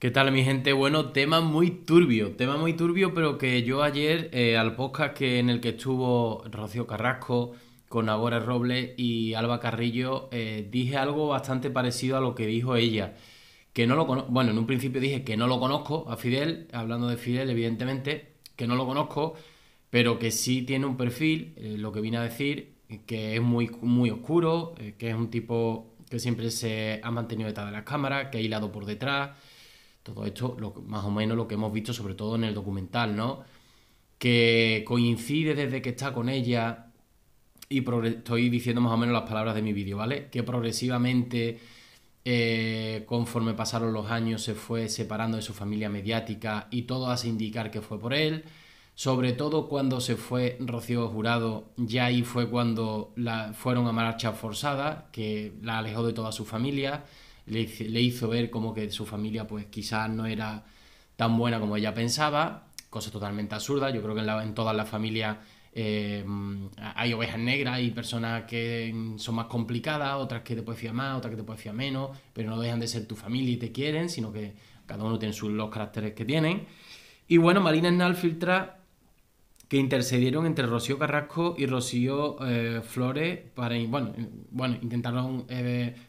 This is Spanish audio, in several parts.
¿Qué tal mi gente? Bueno, tema muy turbio, tema muy turbio, pero que yo ayer eh, al podcast que, en el que estuvo Rocío Carrasco con Agora Robles y Alba Carrillo, eh, dije algo bastante parecido a lo que dijo ella. Que no lo conozco, bueno, en un principio dije que no lo conozco a Fidel, hablando de Fidel evidentemente, que no lo conozco, pero que sí tiene un perfil, eh, lo que vine a decir, que es muy, muy oscuro, que es un tipo que siempre se ha mantenido detrás de las cámaras, que ha hilado por detrás todo esto, más o menos lo que hemos visto, sobre todo en el documental, ¿no? Que coincide desde que está con ella, y estoy diciendo más o menos las palabras de mi vídeo, ¿vale? Que progresivamente, eh, conforme pasaron los años, se fue separando de su familia mediática y todo hace indicar que fue por él. Sobre todo cuando se fue Rocío Jurado, ya ahí fue cuando la, fueron a marcha forzada, que la alejó de toda su familia le, hizo ver como que su familia pues quizás no era tan buena como ella pensaba, cosa totalmente absurda, yo creo que en, la, en todas las familias eh, hay ovejas negras, y personas que son más complicadas, otras que te pueden fiar más, otras que te pueden fiar menos, pero no dejan de ser tu familia y te quieren, sino que cada uno tiene sus, los caracteres que tienen. Y bueno, Marina Nalfiltra filtra que intercedieron entre Rocío Carrasco y Rocío eh, Flores para, bueno, eh, bueno intentaron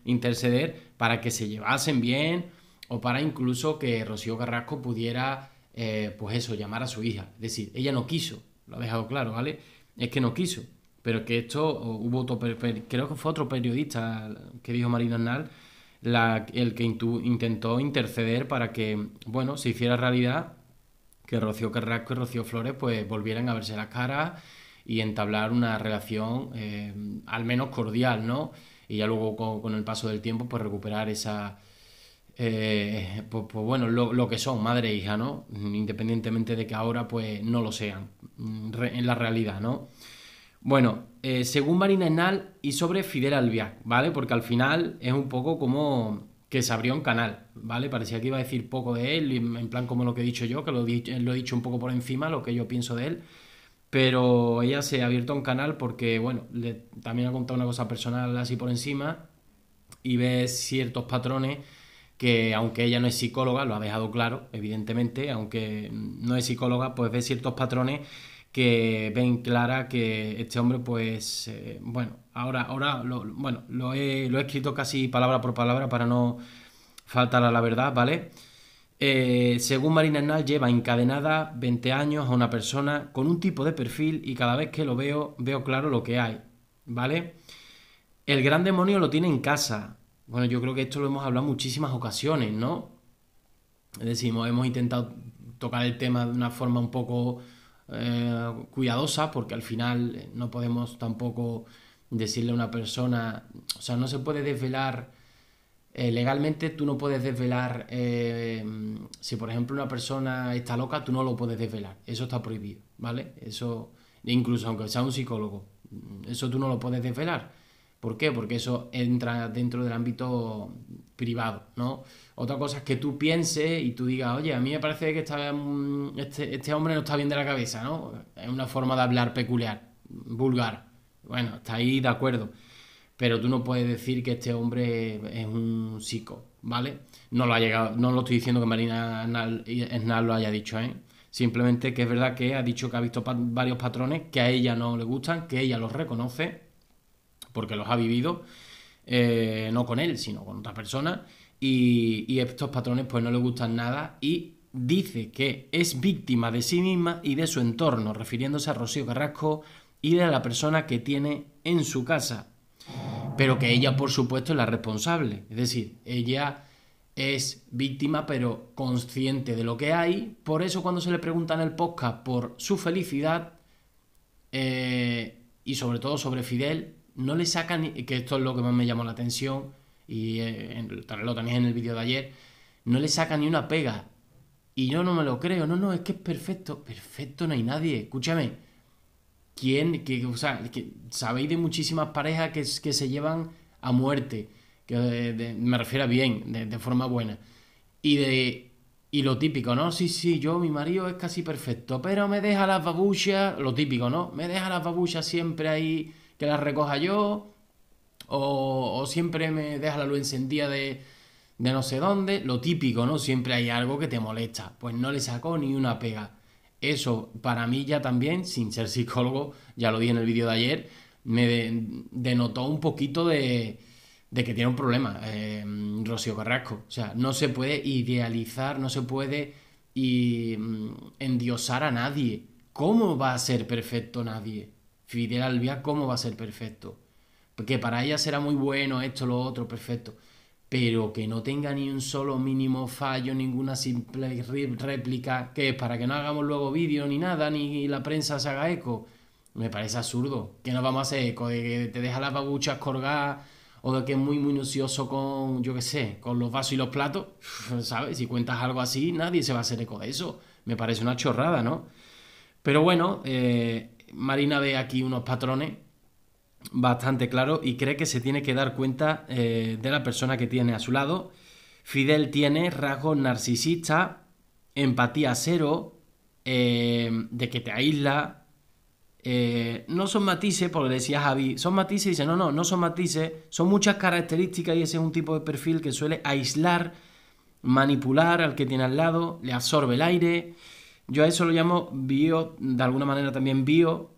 interceder para que se llevasen bien o para incluso que Rocío Carrasco pudiera, eh, pues eso, llamar a su hija. Es decir, ella no quiso, lo ha dejado claro, ¿vale? Es que no quiso, pero que esto hubo otro, creo que fue otro periodista que dijo Marina Arnal, el que intentó interceder para que, bueno, se hiciera realidad que Rocío Carrasco y Rocío Flores pues volvieran a verse las caras y entablar una relación eh, al menos cordial, ¿no? y ya luego con, el paso del tiempo, pues recuperar esa, eh, pues, pues, bueno, lo, que son, madre e hija, ¿no? Independientemente de que ahora pues no lo sean, mm, en la realidad, ¿no? Bueno, eh, según Marina Enal y sobre Fidel Albiac, ¿vale? Porque al final es un poco como que se abrió un canal, ¿vale? Parecía que iba a decir poco de él, en plan como lo que he dicho yo, que lo, lo he dicho un poco por encima, lo que yo pienso de él, pero ella se ha abierto un canal porque, bueno, le, también ha contado una cosa personal así por encima y ve ciertos patrones que aunque ella no es psicóloga, lo ha dejado claro, evidentemente, aunque no es psicóloga, pues ve ciertos patrones que ven clara que este hombre, pues, eh, bueno, ahora, ahora bueno, lo he, lo he escrito casi palabra por palabra para no faltar a la verdad, ¿vale? Eh, según Marina Arnal, lleva encadenada 20 años a una persona con un tipo de perfil y cada vez que lo veo, veo claro lo que hay, ¿vale? El gran demonio lo tiene en casa. Bueno, yo creo que esto lo hemos hablado muchísimas ocasiones, ¿no? Es decir, hemos intentado tocar el tema de una forma un poco eh, cuidadosa, porque al final eh, no podemos tampoco decirle a una persona, o sea, no se puede desvelar eh, legalmente tú no puedes desvelar, eh, si por ejemplo una persona está loca, tú no lo puedes desvelar, eso está prohibido, ¿vale? Eso, incluso aunque sea un psicólogo, eso tú no lo puedes desvelar. ¿Por qué? Porque eso entra dentro del ámbito privado, ¿no? Otra cosa es que tú pienses y tú digas, oye, a mí me parece que mm, este, este, hombre no está bien de la cabeza, ¿no? Es una forma de hablar peculiar, vulgar. Bueno, está ahí de acuerdo pero tú no puedes decir que este hombre es un psico, ¿vale? No lo ha llegado, no lo estoy diciendo que Marina Esnal lo haya dicho, ¿eh? Simplemente que es verdad que ha dicho que ha visto varios patrones que a ella no le gustan, que ella los reconoce, porque los ha vivido, eh, no con él, sino con otra persona, y, y estos patrones pues no le gustan nada y dice que es víctima de sí misma y de su entorno, refiriéndose a Rocío Carrasco y de la persona que tiene en su casa, pero que ella, por supuesto, es la responsable. Es decir, ella es víctima, pero consciente de lo que hay. Por eso, cuando se le pregunta en el podcast por su felicidad eh, y sobre todo sobre Fidel, no le saca que esto es lo que más me llamó la atención, y eh, lo también en el vídeo de ayer, no le saca ni una pega. Y yo no me lo creo, no, no, es que es perfecto, perfecto no hay nadie. Escúchame, ¿Quién? Que, o sea, que sabéis de muchísimas parejas que, que se llevan a muerte, que eh, me refiero a bien, de, forma buena. Y de y lo típico, ¿no? Sí, sí, yo, mi marido es casi perfecto, pero me deja las babuchas, lo típico, ¿no? Me deja las babuchas siempre ahí que las recoja yo, o, siempre me deja la luz encendida de, de no sé dónde, lo típico, ¿no? Siempre hay algo que te molesta, pues no le sacó ni una pega. Eso para mí ya también, sin ser psicólogo, ya lo di en el vídeo de ayer, me denotó un poquito de, que tiene un problema, eh, Rocío Carrasco. O sea, no se puede idealizar, no se puede em, endiosar a nadie. ¿Cómo va a ser perfecto nadie? Fidel Albia ¿cómo va a ser perfecto? Porque para ella será muy bueno esto, lo otro, perfecto pero que no tenga ni un solo mínimo fallo, ninguna simple réplica, que es para que no hagamos luego vídeo ni nada, ni la prensa se haga eco. Me parece absurdo. Que no vamos a hacer eco de que te deja las babuchas colgadas o de que es muy minucioso con, yo qué sé, con los vasos y los platos. ¿Sabes? Si cuentas algo así, nadie se va a hacer eco de eso. Me parece una chorrada, ¿no? Pero bueno, eh, Marina ve aquí unos patrones bastante claro y cree que se tiene que dar cuenta eh, de la persona que tiene a su lado. Fidel tiene rasgo narcisista, empatía cero, eh, de que te aísla. Eh, no son matices, porque decía Javi, son matices, dice, no, no, no son matices, son muchas características y ese es un tipo de perfil que suele aislar, manipular al que tiene al lado, le absorbe el aire. Yo a eso lo llamo bio, de alguna manera también bio,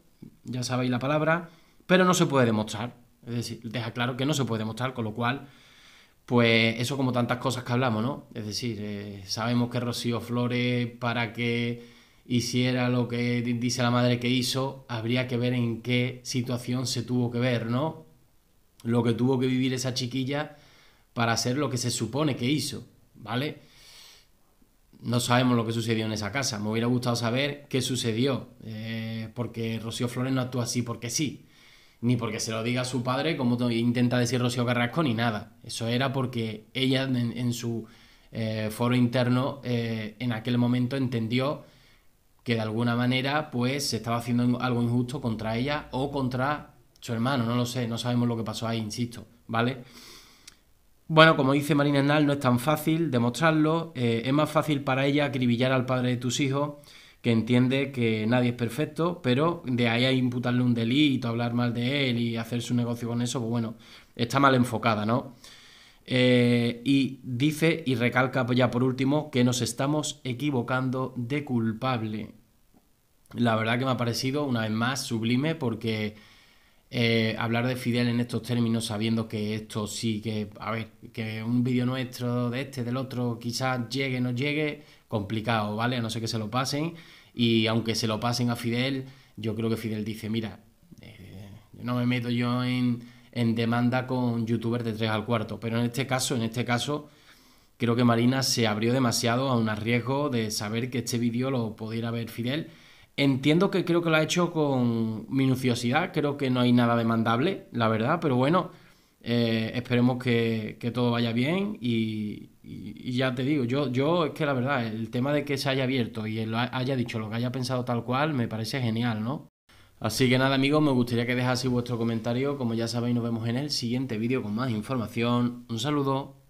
ya sabéis la palabra pero no se puede demostrar. Es decir, deja claro que no se puede demostrar, con lo cual, pues eso como tantas cosas que hablamos, ¿no? Es decir, eh, sabemos que Rocío Flores, para que hiciera lo que dice la madre que hizo, habría que ver en qué situación se tuvo que ver, ¿no? Lo que tuvo que vivir esa chiquilla para hacer lo que se supone que hizo, ¿vale? No sabemos lo que sucedió en esa casa. Me hubiera gustado saber qué sucedió, eh, porque Rocío Flores no actúa así porque sí ni porque se lo diga su padre, como intenta decir Rocío Carrasco, ni nada. Eso era porque ella en, su eh, foro interno eh, en aquel momento entendió que de alguna manera pues se estaba haciendo algo injusto contra ella o contra su hermano, no lo sé, no sabemos lo que pasó ahí, insisto, ¿vale? Bueno, como dice Marina Hernal, no es tan fácil demostrarlo, eh, es más fácil para ella acribillar al padre de tus hijos que entiende que nadie es perfecto, pero de ahí a imputarle un delito, hablar mal de él y hacer su negocio con eso, pues bueno, está mal enfocada, ¿no? Eh, y dice y recalca ya por último que nos estamos equivocando de culpable. La verdad que me ha parecido una vez más sublime porque eh, hablar de Fidel en estos términos, sabiendo que esto sí, que, a ver, que un vídeo nuestro, de este, del otro, quizás llegue, no llegue, complicado, ¿vale? A no ser que se lo pasen. Y aunque se lo pasen a Fidel, yo creo que Fidel dice, mira, eh, no me meto yo en, demanda con youtubers de 3 al cuarto. Pero en este caso, en este caso, creo que Marina se abrió demasiado a un arriesgo de saber que este vídeo lo pudiera ver Fidel Entiendo que creo que lo ha hecho con minuciosidad, creo que no hay nada demandable, la verdad, pero bueno, eh, esperemos que, todo vaya bien y, ya te digo, yo, yo es que la verdad, el tema de que se haya abierto y él haya dicho lo que haya pensado tal cual me parece genial, ¿no? Así que nada amigos, me gustaría que dejaseis vuestro comentario, como ya sabéis nos vemos en el siguiente vídeo con más información, un saludo.